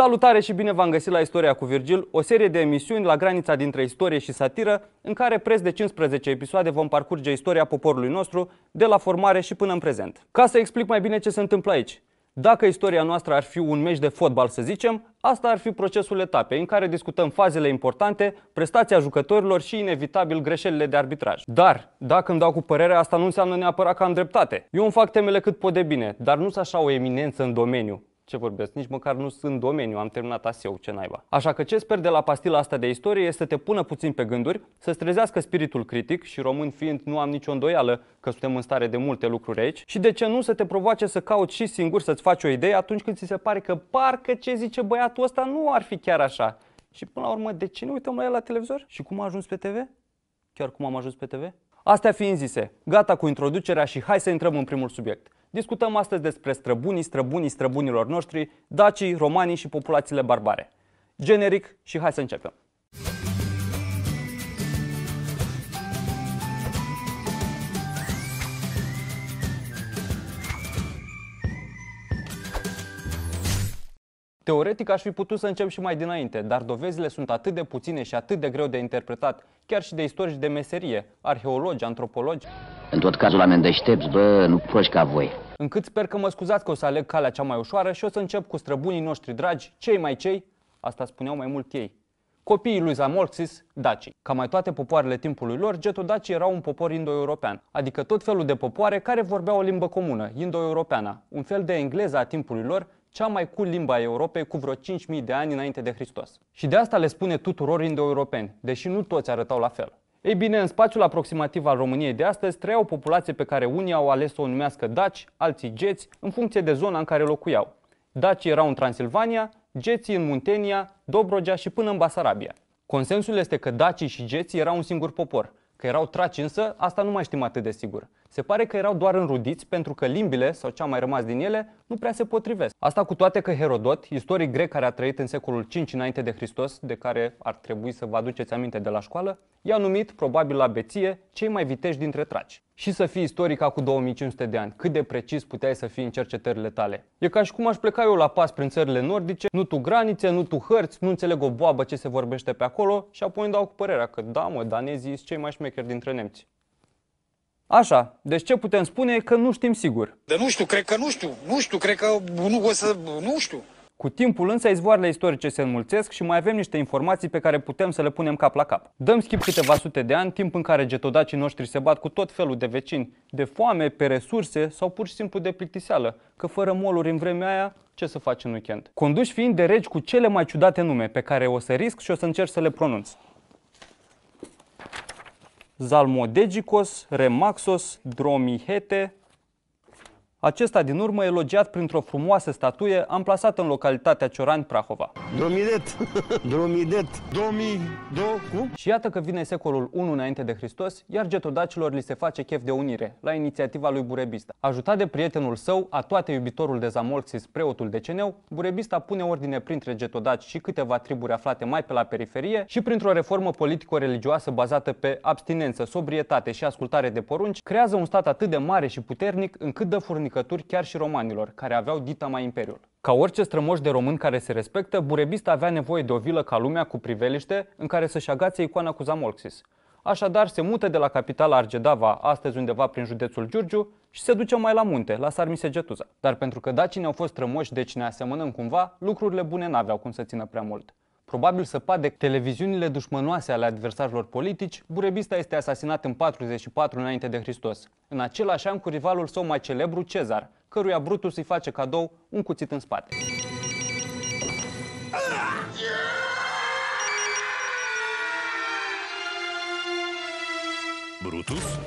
Salutare și bine v-am găsit la Istoria cu Virgil, o serie de emisiuni la granița dintre istorie și satiră, în care pres de 15 episoade vom parcurge istoria poporului nostru, de la formare și până în prezent. Ca să explic mai bine ce se întâmplă aici. Dacă istoria noastră ar fi un meci de fotbal, să zicem, asta ar fi procesul etapei în care discutăm fazele importante, prestația jucătorilor și inevitabil greșelile de arbitraj. Dar, dacă îmi dau cu părerea, asta nu înseamnă neapărat că am dreptate. Eu îmi fac temele cât pot de bine, dar nu sunt așa o eminență în domeniu ce vorbesc, nici măcar nu sunt domeniu, am terminat ASEU, ce naiba. Așa că ce sper de la pastila asta de istorie este să te pună puțin pe gânduri, să-ți trezească spiritul critic și român fiind nu am nicio îndoială că suntem în stare de multe lucruri aici și de ce nu să te provoace să cauți și singur să-ți faci o idee atunci când ți se pare că parcă ce zice băiatul ăsta nu ar fi chiar așa. Și până la urmă, de ce ne uităm la el la televizor? Și cum a ajuns pe TV? Chiar cum am ajuns pe TV? Astea fiind zise, gata cu introducerea și hai să intrăm în primul subiect. Discutăm astăzi despre străbunii, străbunii străbunilor noștri, dacii, romanii și populațiile barbare. Generic și hai să începem! Teoretic aș fi putut să încep și mai dinainte, dar dovezile sunt atât de puține și atât de greu de interpretat, chiar și de istorici de meserie, arheologi, antropologi. În tot cazul am îndeștepți, bă, nu proști ca voi. Încât sper că mă scuzați că o să aleg calea cea mai ușoară și o să încep cu străbunii noștri dragi, cei mai cei, asta spuneau mai mult ei. Copiii lui Zamorxis, dacii. Ca mai toate popoarele timpului lor, daci erau un popor indo-european, adică tot felul de popoare care vorbeau o limbă comună, indo-europeana, un fel de engleză a timpului lor, cea mai cool limba a Europei cu vreo 5.000 de ani înainte de Hristos. Și de asta le spune tuturor indo-europeni, deși nu toți arătau la fel. Ei bine, în spațiul aproximativ al României de astăzi trăia o populație pe care unii au ales să o numească daci, alții geți, în funcție de zona în care locuiau. Dacii erau în Transilvania, geții în Muntenia, Dobrogea și până în Basarabia. Consensul este că dacii și geții erau un singur popor, Că erau traci însă, asta nu mai știm atât de sigur. Se pare că erau doar înrudiți pentru că limbile, sau ce a mai rămas din ele, nu prea se potrivesc. Asta cu toate că Herodot, istoric grec care a trăit în secolul 5 înainte de Hristos, de care ar trebui să vă aduceți aminte de la școală, i-a numit, probabil la beție, cei mai viteși dintre traci și să fii istoric acum 2500 de ani. Cât de precis puteai să fii în cercetările tale. E ca și cum aș pleca eu la pas prin țările nordice, nu tu granițe, nu tu hărți, nu înțeleg o boabă ce se vorbește pe acolo și apoi îmi dau cu părerea că da mă, danezii sunt cei mai șmecheri dintre nemți. Așa, deci ce putem spune e că nu știm sigur. De nu știu, cred că nu știu, nu știu, cred că nu o să, nu știu. Cu timpul însă izvoarele istorice se înmulțesc și mai avem niște informații pe care putem să le punem cap la cap. Dăm schimb câteva sute de ani, timp în care getodacii noștri se bat cu tot felul de vecini, de foame, pe resurse sau pur și simplu de plictiseală, că fără moluri în vremea aia, ce să faci în weekend? Conduși fiind de regi cu cele mai ciudate nume pe care o să risc și o să încerc să le pronunț. Zalmodegicos, Remaxos, Dromihete, acesta din urmă elogiat printr-o frumoasă statuie amplasată în localitatea Ciorani, Prahova. Dromidet! Dromidet! Domi... Do... Cum? Și iată că vine secolul 1 înainte de Hristos, iar getodacilor li se face chef de unire, la inițiativa lui Burebista. Ajutat de prietenul său, a toate iubitorul de Zamolxis, preotul de Ceneu, Burebista pune ordine printre getodaci și câteva triburi aflate mai pe la periferie și printr-o reformă politico-religioasă bazată pe abstinență, sobrietate și ascultare de porunci, creează un stat atât de mare și puternic încât dă furnic judecături chiar și romanilor, care aveau dita mai imperiul. Ca orice strămoș de român care se respectă, Burebista avea nevoie de o vilă ca lumea cu priveliște în care să-și agațe icoana cu Zamolxis. Așadar, se mută de la capitala Argedava, astăzi undeva prin județul Giurgiu, și se duce mai la munte, la Sarmisegetuza. Dar pentru că dacii ne au fost strămoși, deci ne asemănăm cumva, lucrurile bune n-aveau cum să țină prea mult. Probabil săpat de televiziunile dușmănoase ale adversarilor politici, Burebista este asasinat în 44 înainte de Hristos, în același an cu rivalul său mai celebru Cezar, căruia Brutus îi face cadou un cuțit în spate. Brutus?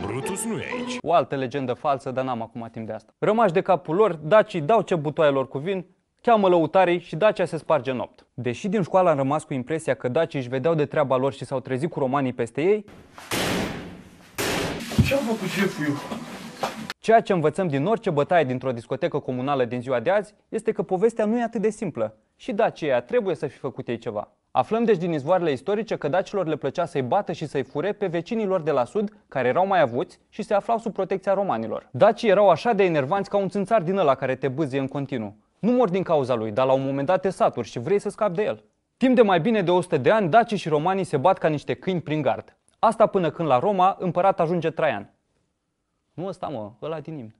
Brutus nu e aici. O altă legendă falsă, dar n-am acum timp de asta. Rămași de capul lor, dacii dau ce butoaielor cu vin cheamă lăutarii și Dacia se sparge în opt. Deși din școală am rămas cu impresia că dacii își vedeau de treaba lor și s-au trezit cu romanii peste ei, ce am făcut șeful eu? Ceea ce învățăm din orice bătaie dintr-o discotecă comunală din ziua de azi este că povestea nu e atât de simplă și Dacia trebuie să fi făcut ei ceva. Aflăm deci din izvoarele istorice că dacilor le plăcea să-i bată și să-i fure pe vecinii lor de la sud, care erau mai avuți și se aflau sub protecția romanilor. Dacii erau așa de enervanți ca un țânțar din ăla care te bâzie în continuu. Nu mor din cauza lui, dar la un moment dat te saturi și vrei să scapi de el. Timp de mai bine de 100 de ani, dacii și romanii se bat ca niște câini prin gard. Asta până când la Roma împărat ajunge Traian. Nu ăsta, mă, ăla din imn.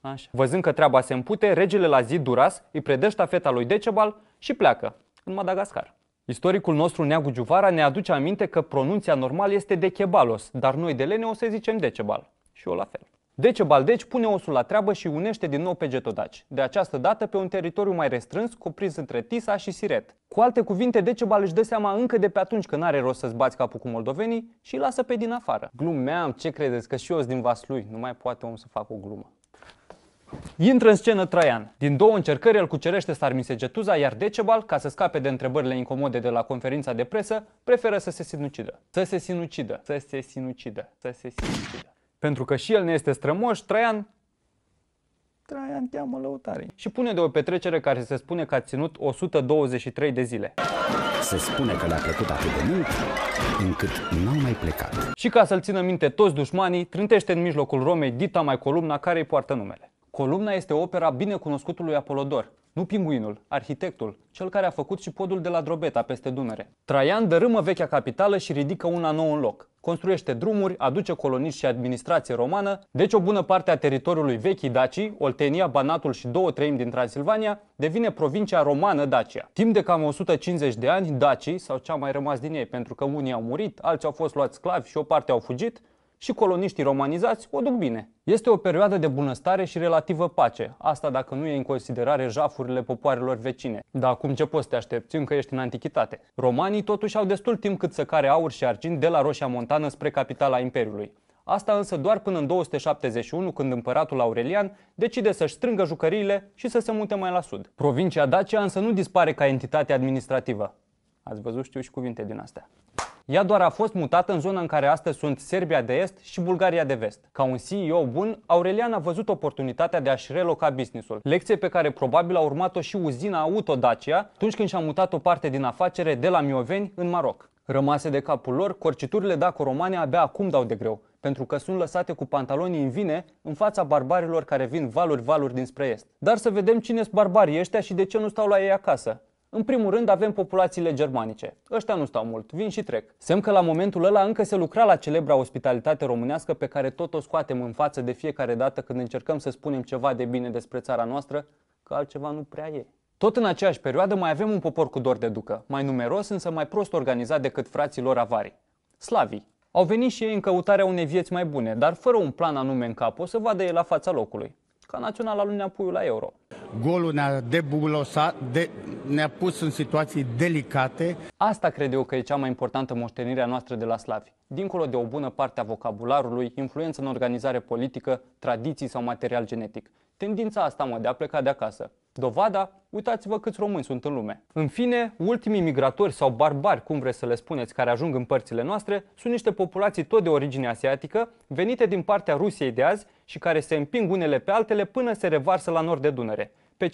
Așa. Văzând că treaba se împute, regele la zi Duras îi predește feta lui Decebal și pleacă în Madagascar. Istoricul nostru Neagu Giuvara ne aduce aminte că pronunția normală este Decebalos, dar noi de lene o să zicem Decebal. Și eu la fel. Dece Baldeci pune osul la treabă și unește din nou pe getodaci, de această dată pe un teritoriu mai restrâns, cuprins între Tisa și Siret. Cu alte cuvinte, Decebal își dă seama încă de pe atunci că n-are rost să-ți bați capul cu moldovenii și îi lasă pe din afară. Glumeam, ce credeți, că și eu din vas lui nu mai poate om să facă o glumă. Intră în scenă Traian. Din două încercări el cucerește Sarmise Getuza, iar Decebal, ca să scape de întrebările incomode de la conferința de presă, preferă să se sinucidă. Să se sinucidă. Să se sinucidă. Să se sinucidă pentru că și el ne este strămoș, Traian Traian cheamă lăutarii. Și pune de o petrecere care se spune că a ținut 123 de zile. Se spune că le-a plăcut atât de mult încât n-au mai plecat. Și ca să-l țină minte toți dușmanii, trântește în mijlocul Romei dita mai columna care îi poartă numele. Columna este opera binecunoscutului Apolodor, nu pinguinul, arhitectul, cel care a făcut și podul de la Drobeta peste Dunăre. Traian dărâmă vechea capitală și ridică una nouă în loc construiește drumuri, aduce coloniști și administrație romană, deci o bună parte a teritoriului vechii Dacii, Oltenia, Banatul și două treimi din Transilvania, devine provincia romană Dacia. Timp de cam 150 de ani, Dacii, sau cea mai rămas din ei, pentru că unii au murit, alții au fost luați sclavi și o parte au fugit, și coloniștii romanizați o duc bine. Este o perioadă de bunăstare și relativă pace, asta dacă nu e în considerare jafurile popoarelor vecine. Dar acum ce poți să te aștepți, încă ești în antichitate. Romanii totuși au destul timp cât să care aur și argint de la Roșia Montană spre capitala Imperiului. Asta însă doar până în 271, când împăratul Aurelian decide să-și strângă jucăriile și să se mute mai la sud. Provincia Dacia însă nu dispare ca entitate administrativă. Ați văzut, știu și cuvinte din astea. Ea doar a fost mutată în zona în care astăzi sunt Serbia de Est și Bulgaria de Vest. Ca un CEO bun, Aurelian a văzut oportunitatea de a-și reloca businessul, lecție pe care probabil a urmat-o și uzina Auto Dacia atunci când și-a mutat o parte din afacere de la Mioveni în Maroc. Rămase de capul lor, corciturile daco-romane abia acum dau de greu, pentru că sunt lăsate cu pantalonii în vine în fața barbarilor care vin valuri-valuri dinspre est. Dar să vedem cine sunt barbarii ăștia și de ce nu stau la ei acasă. În primul rând avem populațiile germanice. Ăștia nu stau mult, vin și trec. Semn că la momentul ăla încă se lucra la celebra ospitalitate românească pe care tot o scoatem în față de fiecare dată când încercăm să spunem ceva de bine despre țara noastră, că altceva nu prea e. Tot în aceeași perioadă mai avem un popor cu dor de ducă, mai numeros însă mai prost organizat decât frații lor avari. Slavii. Au venit și ei în căutarea unei vieți mai bune, dar fără un plan anume în cap, o să vadă ei la fața locului. Ca al lui puiul la euro golul ne-a debulosat, de, ne-a pus în situații delicate. Asta cred eu că e cea mai importantă moștenire a noastră de la slavi. Dincolo de o bună parte a vocabularului, influență în organizare politică, tradiții sau material genetic. Tendința asta, mă, de a pleca de acasă. Dovada? Uitați-vă câți români sunt în lume. În fine, ultimii migratori sau barbari, cum vreți să le spuneți, care ajung în părțile noastre, sunt niște populații tot de origine asiatică, venite din partea Rusiei de azi și care se împing unele pe altele până se revarsă la nord de Dunăre pe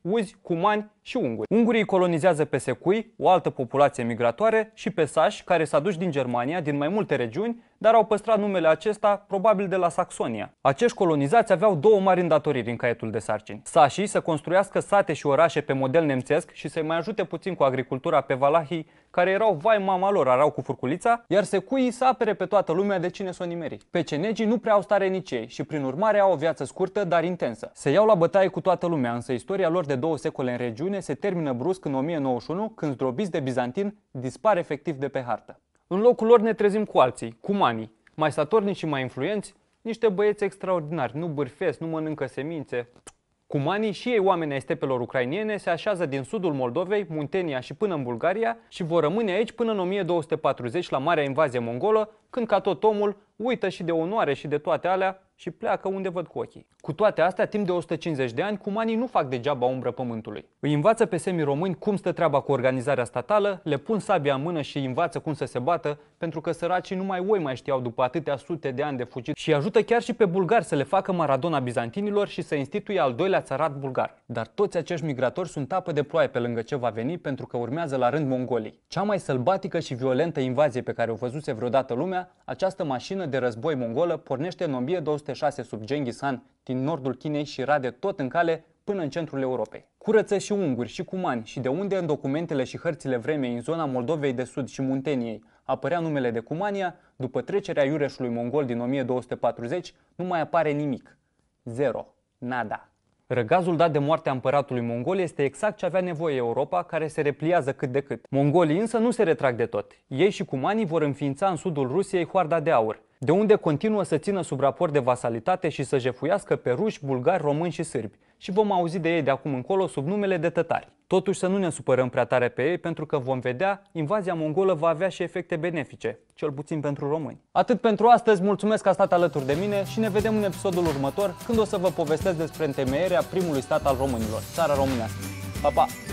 uzi, cumani și unguri. Ungurii colonizează pe secui, o altă populație migratoare, și pe sași, care s-a dus din Germania, din mai multe regiuni, dar au păstrat numele acesta probabil de la Saxonia. Acești colonizați aveau două mari îndatoriri în caietul de sarcini. Sașii să construiască sate și orașe pe model nemțesc și să-i mai ajute puțin cu agricultura pe valahii care erau vai mama lor, arau cu furculița, iar secuii să apere pe toată lumea de cine s-o nimeri. Pecenegii nu prea au stare nici ei și prin urmare au o viață scurtă, dar intensă. Se iau la bătaie cu toată lumea, însă istoria lor de două secole în regiune se termină brusc în 1091 când zdrobiți de Bizantin dispar efectiv de pe hartă. În locul lor ne trezim cu alții, cu manii, mai satornici și mai influenți, niște băieți extraordinari, nu bârfesc, nu mănâncă semințe. manii și ei oameni ai stepelor ucrainiene se așează din sudul Moldovei, Muntenia și până în Bulgaria și vor rămâne aici până în 1240 la marea invazie mongolă, când ca tot omul uită și de onoare și de toate alea și pleacă unde văd cu ochii. Cu toate astea, timp de 150 de ani, cumanii nu fac degeaba umbră pământului. Îi învață pe români cum stă treaba cu organizarea statală, le pun sabia în mână și îi învață cum să se bată, pentru că săracii numai oi mai știau după atâtea sute de ani de fugit și ajută chiar și pe bulgari să le facă maradona bizantinilor și să instituie al doilea țarat bulgar. Dar toți acești migratori sunt apă de ploaie pe lângă ce va veni pentru că urmează la rând mongolii. Cea mai sălbatică și violentă invazie pe care o văzuse vreodată lumea, această mașină de război mongolă pornește în 1206 sub Genghis Khan din nordul Chinei și rade tot în cale până în centrul Europei. Curăță și unguri și cumani și de unde în documentele și hărțile vremei în zona Moldovei de Sud și Munteniei apărea numele de Cumania, după trecerea iureșului mongol din 1240 nu mai apare nimic. Zero. Nada. Răgazul dat de moartea împăratului mongol este exact ce avea nevoie Europa, care se repliază cât de cât. Mongolii însă nu se retrag de tot. Ei și cumanii vor înființa în sudul Rusiei hoarda de aur, de unde continuă să țină sub raport de vasalitate și să jefuiască pe ruși, bulgari, români și sârbi. Și vom auzi de ei de acum încolo sub numele de tătari. Totuși să nu ne supărăm prea tare pe ei, pentru că vom vedea, invazia mongolă va avea și efecte benefice, cel puțin pentru români. Atât pentru astăzi, mulțumesc că a stat alături de mine și ne vedem în episodul următor, când o să vă povestesc despre întemeierea primului stat al românilor, țara românească. Pa, pa!